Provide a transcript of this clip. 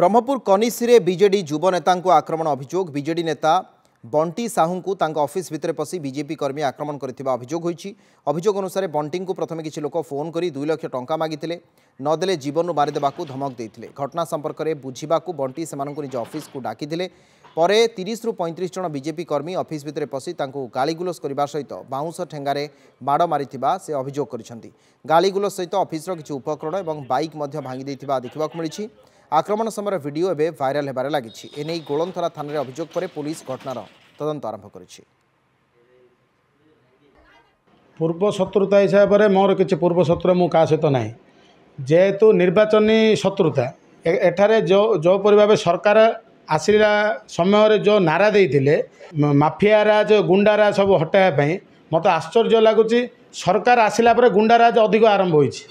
Brahmapur କନିସିରେ BJD ଯୁବ ନେତାଙ୍କୁ ଆକ୍ରମଣ ଅଭିଯୋଗ ବିଜେଡି ନେତା ବଣ୍ଟି ସାହୁଙ୍କୁ ତାଙ୍କ ଅଫିସ୍ ଭିତରେ ପଶି ବିଜେପି କର୍ମୀ ଆକ୍ରମଣ କରିଥିବା ଅଭିଯୋଗ ହୋଇଛି ଅଭିଯୋଗ ଅନୁସାରେ ବଣ୍ଟିଙ୍କୁ ପ୍ରଥମେ କିଛି ଲୋକ ଫୋନ୍ କରି ଦୁଇ ଲକ୍ଷ ଟଙ୍କା ମାଗିଥିଲେ ନଦେଲେ ଜୀବନରୁ ମାରିଦେବାକୁ ଧମକ ଦେଇଥିଲେ ଘଟଣା ସମ୍ପର୍କରେ ବୁଝିବାକୁ ବଣ୍ଟି ସେମାନଙ୍କୁ ନିଜ ଅଫିସ୍କୁ ଡାକିଥିଲେ ପରେ ତିରିଶରୁ ପଇଁତିରିଶ ଜଣ ବିଜେପି କର୍ମୀ ଅଫିସ୍ ଭିତରେ ପଶି ତାଙ୍କୁ ଗାଳିଗୁଲସ କରିବା ସହିତ ବାଉଁଶ ଠେଙ୍ଗାରେ ମାଡ଼ ମାରିଥିବା ସେ ଅଭିଯୋଗ କରିଛନ୍ତି ଗାଳିଗୁଲସ ସହିତ ଅଫିସ୍ର କିଛି ଉପକରଣ ଏବଂ ବାଇକ୍ ମଧ୍ୟ ଭାଙ୍ଗି ଦେଇଥିବା ଦେଖିବାକୁ ମିଳିଛି আক্রমণ সময়ের ভিডিও এবে ভাইরাল হবার লাগিছে এনে গোলন্থলা থানায় অভিযোগ পরে পুলিশ ঘটনার তদন্ত আরম্ভ করেছে পূর্ব শত্রুতা হিসাবে মোর কিছু পূর্ব শত্রু মু কাহ সহ না যেহেতু নির্বাচনী শত্রুতা এখানে যেপরি ভাবে সরকার আসিলা সময় যে নারা দিয়ে মাফিয়া রাজ গুন্ডা রাজ সব হটাইবা মতো আশ্চর্য লাগুচি সরকার আসিলা পরে গুন্ডা রাজ অধিক আরম্ভ হয়েছে